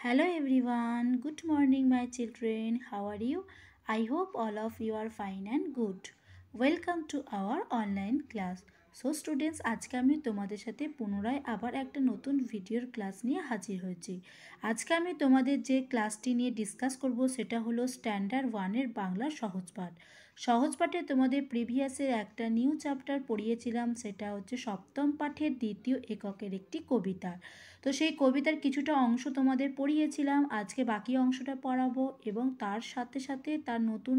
hello everyone good morning my children how are you i hope all of you are fine and good welcome to our online class so students আজকে আমি তোমাদের সাথে পুনরায় আবার একটা নতুন ভিডিওর ক্লাস নিয়ে হাজির হয়েছি আজকে আমি তোমাদের যে ক্লাসটি নিয়ে ডিসকাস করব সেটা হলো স্ট্যান্ডার্ড ওয়ানের বাংলা সহজপাঠ সহজপাঠে তোমাদের প্রিভিয়াসের একটা নিউ চ্যাপ্টার পড়িয়েছিলাম সেটা হচ্ছে সপ্তম পাঠের দ্বিতীয় এককের একটি কবিতা তো সেই কবিতার কিছুটা অংশ তোমাদের পড়িয়েছিলাম আজকে বাকি অংশটা পড়াবো এবং তার সাথে সাথে তার নতুন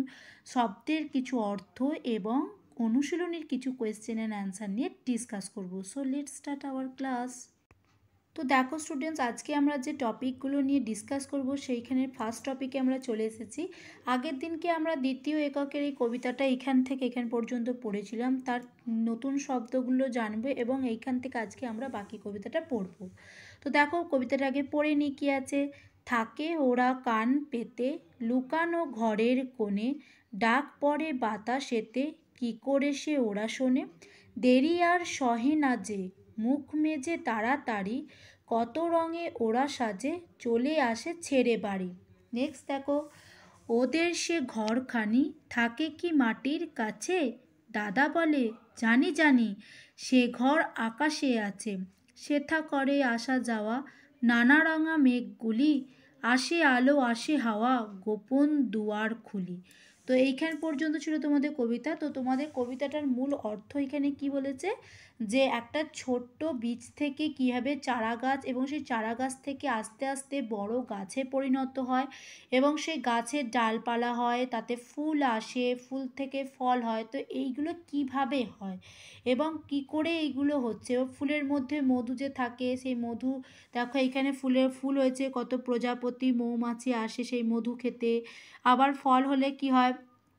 শব্দের কিছু অর্থ এবং অনুশীলনের কিছু কোয়েশ্চেন অ্যান্ড অ্যান্সার নিয়ে ডিসকাস করব so let start our class তো দেখো স্টুডেন্টস আজকে আমরা যে টপিকগুলো নিয়ে ডিসকাস করব সেইখানে ফার্স্ট টপিকে আমরা চলে এসেছি আগের দিনকে আমরা দ্বিতীয় এককের এই কবিতাটা এখান থেকে এখান পর্যন্ত পড়েছিলাম তার নতুন শব্দগুলো জানবে এবং এইখান থেকে আজকে আমরা বাকি কবিতাটা পড়ব তো দেখো কবিতাটা আগে পড়ে নিই কী আছে থাকে ওরা কান পেতে লুকানো ঘরের কোণে ডাক পড়ে বাতাসেতে কি করে সে ওরা শোনে দেরি আর সহে না যে মুখ মেজে তাড়াতাড়ি কত রঙে ওরা সাজে চলে আসে ছেড়ে বাড়ি নেক্সট দেখো ওদের সে ঘরখানি থাকে কি মাটির কাছে দাদা বলে জানি জানি সে ঘর আকাশে আছে সেথা করে আসা যাওয়া নানা রঙা মেঘগুলি আসে আলো আসে হাওয়া গোপন দুয়ার খুলি তো এইখান পর্যন্ত ছিল তোমাদের কবিতা তো তোমাদের কবিতাটার মূল অর্থ এখানে কি বলেছে যে একটা ছোট্ট বীজ থেকে কীভাবে চারা গাছ এবং সেই চারা গাছ থেকে আস্তে আস্তে বড় গাছে পরিণত হয় এবং সেই গাছের ডালপালা হয় তাতে ফুল আসে ফুল থেকে ফল হয় তো এইগুলো কিভাবে হয় এবং কি করে এইগুলো হচ্ছে ফুলের মধ্যে মধু যে থাকে সেই মধু দেখো এখানে ফুলের ফুল হয়েছে কত প্রজাপতি মৌমাছি আসে সেই মধু খেতে আবার ফল হলে কি হয়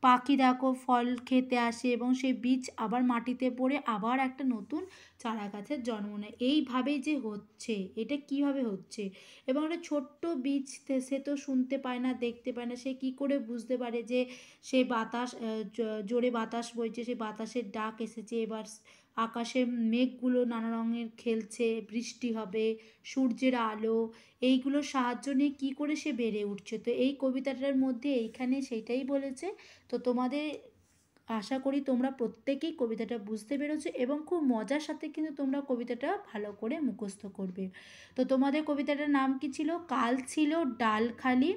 পাখি দেখো ফল খেতে আসে এবং সেই বীজ আবার মাটিতে পড়ে আবার একটা নতুন চারা গাছের জন্ম নেয় এইভাবেই যে হচ্ছে এটা কিভাবে হচ্ছে এবং একটা ছোট্ট বীজ সে তো শুনতে পায় না দেখতে পায় না সে কি করে বুঝতে পারে যে সে বাতাস জোরে বাতাস বইছে সে বাতাসের ডাক এসেছে এবার আকাশে মেঘগুলো নানা রঙের খেলছে বৃষ্টি হবে সূর্যের আলো এইগুলোর সাহায্য নিয়ে কী করে সে বেড়ে উঠছে তো এই কবিতাটার মধ্যে এইখানে সেইটাই বলেছে তো তোমাদের আশা করি তোমরা প্রত্যেকেই কবিতাটা বুঝতে পেরেছো এবং খুব মজার সাথে কিন্তু তোমরা কবিতাটা ভালো করে মুখস্থ করবে তো তোমাদের কবিতাটার নাম কি ছিল কাল ছিল ডাল খালি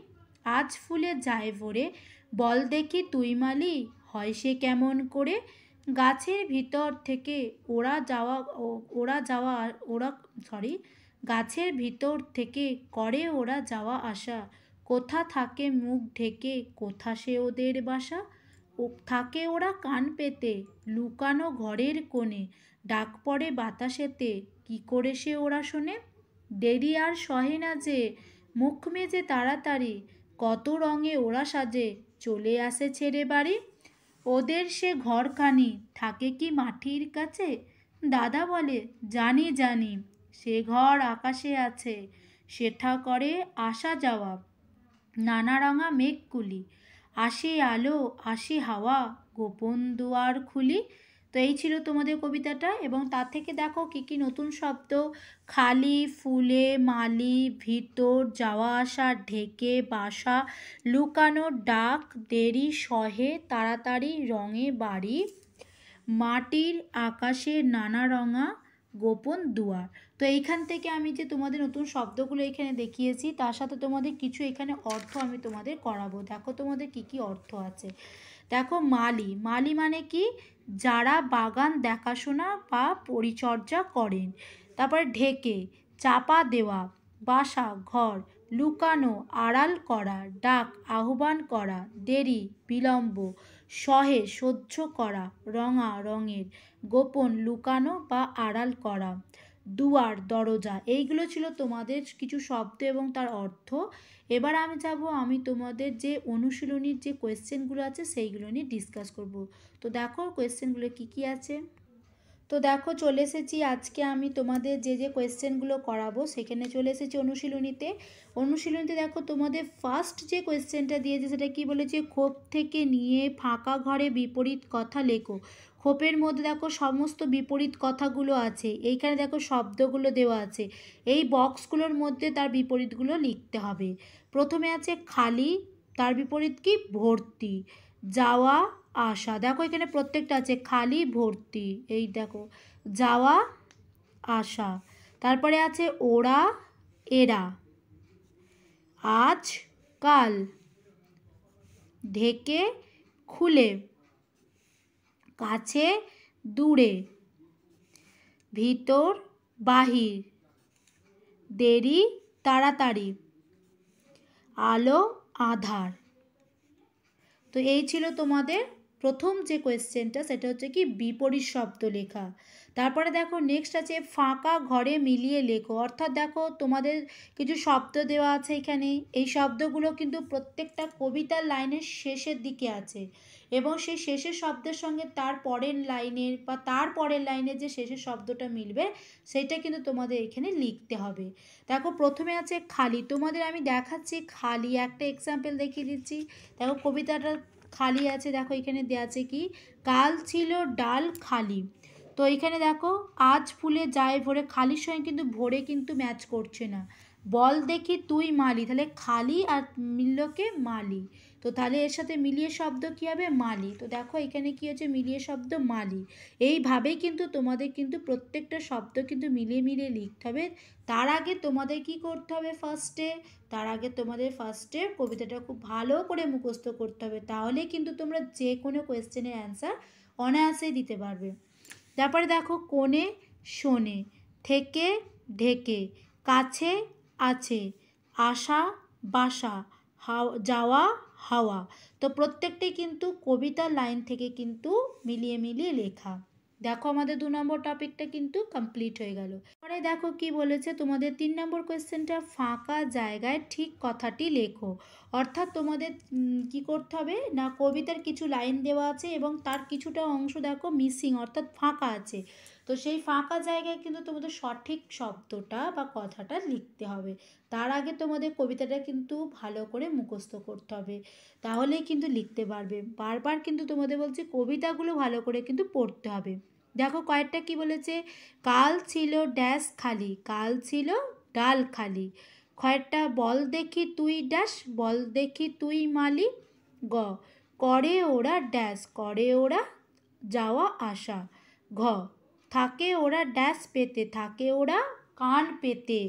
আজ ফুলে যায় ভরে বল দেখি তুই মালি হয় সে কেমন করে গাছের ভিতর থেকে ওড়া যাওয়া ওড়া যাওয়া ওরা সরি গাছের ভিতর থেকে করে ওরা যাওয়া আসা কোথা থাকে মুখ ঢেকে কোথা সে ওদের বাসা ও থাকে ওরা কান পেতে লুকানো ঘরের কোণে ডাক পড়ে বাতাসেতে কি করে সে ওরা শোনে দেরি আর সহে না যে মুখ মেজে তাড়াতাড়ি কত রঙে ওরা সাজে চলে আসে ছেড়ে বাড়ি ওদের সে ঘর কানি থাকে কি মাটির কাছে দাদা বলে জানি জানি সে ঘর আকাশে আছে সেটা করে আসা যাওয়া নানা রঙা মেঘকুলি আসি আলো আসি হাওয়া গোপন দুয়ার খুলি তো এই ছিল তোমাদের কবিতাটা এবং তার থেকে দেখো কি কি নতুন শব্দ খালি ফুলে মালি ভিতর যাওয়া আসা ঢেকে বাসা লুকানো ডাক দেরি সহে তাড়াতাড়ি রঙে বাড়ি মাটির আকাশে নানা রঙা গোপন দুয়ার তো এইখান থেকে আমি যে তোমাদের নতুন শব্দগুলো এখানে দেখিয়েছি তার সাথে তোমাদের কিছু এখানে অর্থ আমি তোমাদের করাবো দেখো তোমাদের কি কি অর্থ আছে দেখো মালি মালি মানে কি যারা বাগান দেখাশোনা বা পরিচর্যা করেন তারপরে ঢেকে চাপা দেওয়া বাসা ঘর লুকানো আড়াল করা ডাক আহ্বান করা দেরি বিলম্ব সহে সহ্য করা রঙা রঙের গোপন লুকানো বা আড়াল করা দুয়ার দরজা এইগুলো ছিল তোমাদের কিছু শব্দ এবং তার অর্থ এবার আমি যাব আমি তোমাদের যে অনুশীলনীর যে কোয়েশ্চেনগুলো আছে সেইগুলো নিয়ে ডিসকাস করব তো দেখো কোয়েশ্চেনগুলো কি কি আছে তো দেখো চলে এসেছি আজকে আমি তোমাদের যে যে কোয়েশ্চেনগুলো করাবো সেখানে চলে এসেছি অনুশীলনীতে অনুশীলনীতে দেখো তোমাদের ফার্স্ট যে কোয়েশ্চেনটা দিয়েছে সেটা কি বলেছে ক্ষোভ থেকে নিয়ে ফাঁকা ঘরে বিপরীত কথা লেখো খোপের মধ্যে দেখো সমস্ত বিপরীত কথাগুলো আছে এইখানে দেখো শব্দগুলো দেওয়া আছে এই বক্সগুলোর মধ্যে তার বিপরীতগুলো লিখতে হবে প্রথমে আছে খালি তার বিপরীত কি ভর্তি যাওয়া আসা দেখো এখানে প্রত্যেকটা আছে খালি ভর্তি এই দেখো যাওয়া আসা তারপরে আছে ওরা এরা আজ কাল ঢেকে খুলে কাছে দূরে ভিতর বাহির দেরি তাড়াতাড়ি আলো আধার তো এই ছিল তোমাদের প্রথম যে কোয়েশ্চেনটা সেটা হচ্ছে কি বিপরীত শব্দ লেখা তারপরে দেখো নেক্সট আছে ফাঁকা ঘরে মিলিয়ে লেখো অর্থাৎ দেখো তোমাদের কিছু শব্দ দেওয়া আছে এখানে এই শব্দগুলো কিন্তু প্রত্যেকটা কবিতার লাইনের শেষের দিকে আছে এবং সেই শেষের শব্দের সঙ্গে তার পরের লাইনের বা তার পরের লাইনের যে শেষের শব্দটা মিলবে সেটা কিন্তু তোমাদের এখানে লিখতে হবে দেখো প্রথমে আছে খালি তোমাদের আমি দেখাচ্ছি খালি একটা এক্সাম্পল দেখিয়ে দিচ্ছি দেখো কবিতাটা খালি আছে দেখো এখানে দেওয়া আছে কি কাল ছিল ডাল খালি তো এখানে দেখো আজ ফুলে যায় ভোরে খালির সঙ্গে কিন্তু ভোরে কিন্তু ম্যাচ করছে না বল দেখি তুই মালি তাহলে খালি আর মিললকে মালি তো তাহলে এর সাথে মিলিয়ে শব্দ কী হবে মালি তো দেখো এখানে কী হচ্ছে মিলিয়ে শব্দ মালি এইভাবেই কিন্তু তোমাদের কিন্তু প্রত্যেকটা শব্দ কিন্তু মিলিয়ে মিলিয়ে লিখতে হবে তার আগে তোমাদের কি করতে হবে ফার্স্টে তার আগে তোমাদের ফার্স্টে কবিতাটা খুব ভালো করে মুখস্থ করতে হবে তাহলে কিন্তু তোমরা যে কোনো কোয়েশ্চেনের অ্যান্সার অনায়াসে দিতে পারবে তারপরে দেখো কোণে শোনে থেকে ঢেকে কাছে আছে আসা বাসা হাওয়া যাওয়া হাওয়া তো প্রত্যেকটি কিন্তু কবিতার লাইন থেকে কিন্তু মিলিয়ে মিলিয়ে লেখা দেখো আমাদের দু নম্বর টপিকটা কিন্তু কমপ্লিট হয়ে গেল পরে দেখো কি বলেছে তোমাদের তিন নম্বর কোয়েশ্চেনটা ফাঁকা জায়গায় ঠিক কথাটি লেখো অর্থাৎ তোমাদের কি করতে হবে না কবিতার কিছু লাইন দেওয়া আছে এবং তার কিছুটা অংশ দেখো মিসিং অর্থাৎ ফাঁকা আছে তো সেই ফাঁকা জায়গায় কিন্তু তোমাদের সঠিক শব্দটা বা কথাটা লিখতে হবে তার আগে তোমাদের কবিতাটা কিন্তু ভালো করে মুখস্থ করতে হবে তাহলেই কিন্তু লিখতে পারবে বারবার কিন্তু তোমাদের বলছি কবিতাগুলো ভালো করে কিন্তু পড়তে হবে দেখো কয়েকটা কি বলেছে কাল ছিল ড্যাশ খালি কাল ছিল ডাল খালি কয়েকটা বল দেখি তুই ড্যাশ বল দেখি তুই মালি গ করে ওরা ড্যাশ করে ওরা যাওয়া আসা ঘ থাকে ওরা ড্যাশ পেতে থাকে ওরা কান পেতে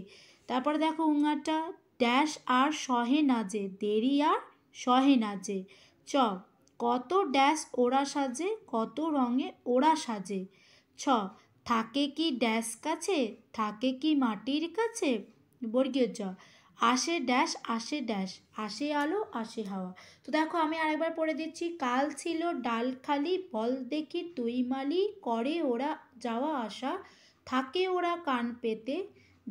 তারপরে দেখো উঙাটা ড্যাশ আর সহে নাজে দেরি আর সহে নাজে চ কত ড্যাশ ওরা সাজে কত রঙে ওরা সাজে ছ থাকে কি ড্যাশ কাছে থাকে কি মাটির কাছে বর্গীয় জ আসে ড্যাশ আসে ড্যাশ আসে আলো আসে হাওয়া তো দেখো আমি আরেকবার পড়ে দিচ্ছি কাল ছিল ডাল খালি বল দেখি তুই মালি করে ওরা যাওয়া আসা থাকে ওরা কান পেতে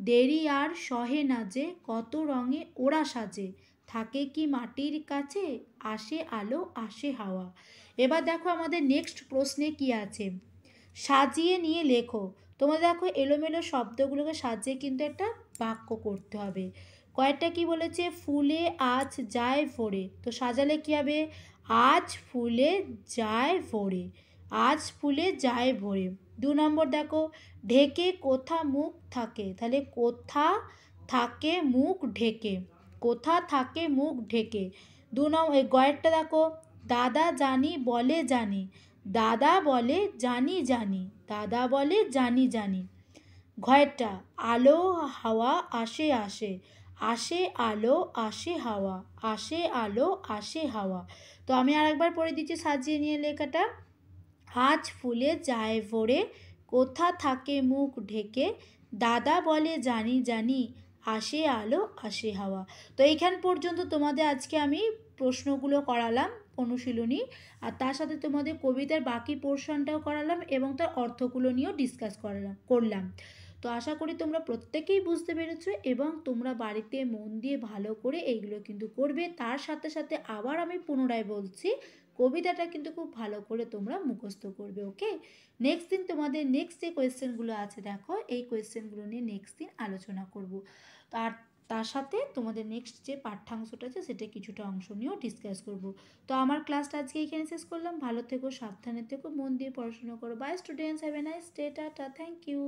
দেরি আর সহে না যে কত রঙে ওরা সাজে থাকে কি মাটির কাছে আসে আলো আসে হাওয়া এবার দেখো আমাদের নেক্সট প্রশ্নে কি আছে সাজিয়ে নিয়ে লেখো তোমার দেখো এলোমেলো শব্দগুলোকে সাজিয়ে কিন্তু একটা বাক্য করতে হবে কয়েকটা কি বলেছে ফুলে আজ যায় ভরে তো সাজালে কী হবে আজ ফুলে যায় ভরে আজ ফুলে যায় ভরে দু নম্বর দেখো ঢেকে কোথা মুখ থাকে তাহলে কোথা থাকে মুখ ঢেকে কোথা থাকে মুখ ঢেকে দু নম্বর এই গয়েরটা দেখো দাদা জানি বলে জানি দাদা বলে জানি জানি দাদা বলে জানি জানি ঘয়েরটা আলো হাওয়া আসে আসে আসে আলো আসে হাওয়া আসে আলো আসে হাওয়া তো আমি আরেকবার পড়ে দিচ্ছি সাজিয়ে নিয়ে লেখাটা আজ ফুলে যায় ভরে কোথা থাকে মুখ ঢেকে দাদা বলে জানি জানি আসে আলো আসে হাওয়া তো এইখান পর্যন্ত তোমাদের আজকে আমি প্রশ্নগুলো করালাম অনুশীলনী আর তার সাথে তোমাদের কবিতার বাকি পোর্শনটাও করালাম এবং তার অর্থগুলো নিয়েও ডিসকাস করালাম করলাম তো আশা করি তোমরা প্রত্যেকেই বুঝতে পেরেছো এবং তোমরা বাড়িতে মন দিয়ে ভালো করে এইগুলো কিন্তু করবে তার সাথে সাথে আবার আমি পুনরায় বলছি কবিতাটা কিন্তু খুব ভালো করে তোমরা মুখস্থ করবে ওকে নেক্সট দিন তোমাদের নেক্সট যে কোয়েশ্চেনগুলো আছে দেখো এই কোয়েশ্চেনগুলো নিয়ে নেক্সট দিন আলোচনা করব আর তার সাথে তোমাদের নেক্সট যে পাঠ্যাংশটা আছে সেটা কিছুটা অংশ নিয়েও ডিসকাস করব তো আমার ক্লাসটা আজকে এখানে শেষ করলাম ভালো থেকো সাবধানে থেকো মন দিয়ে পড়াশোনা করো bye students have a nice day tata thank you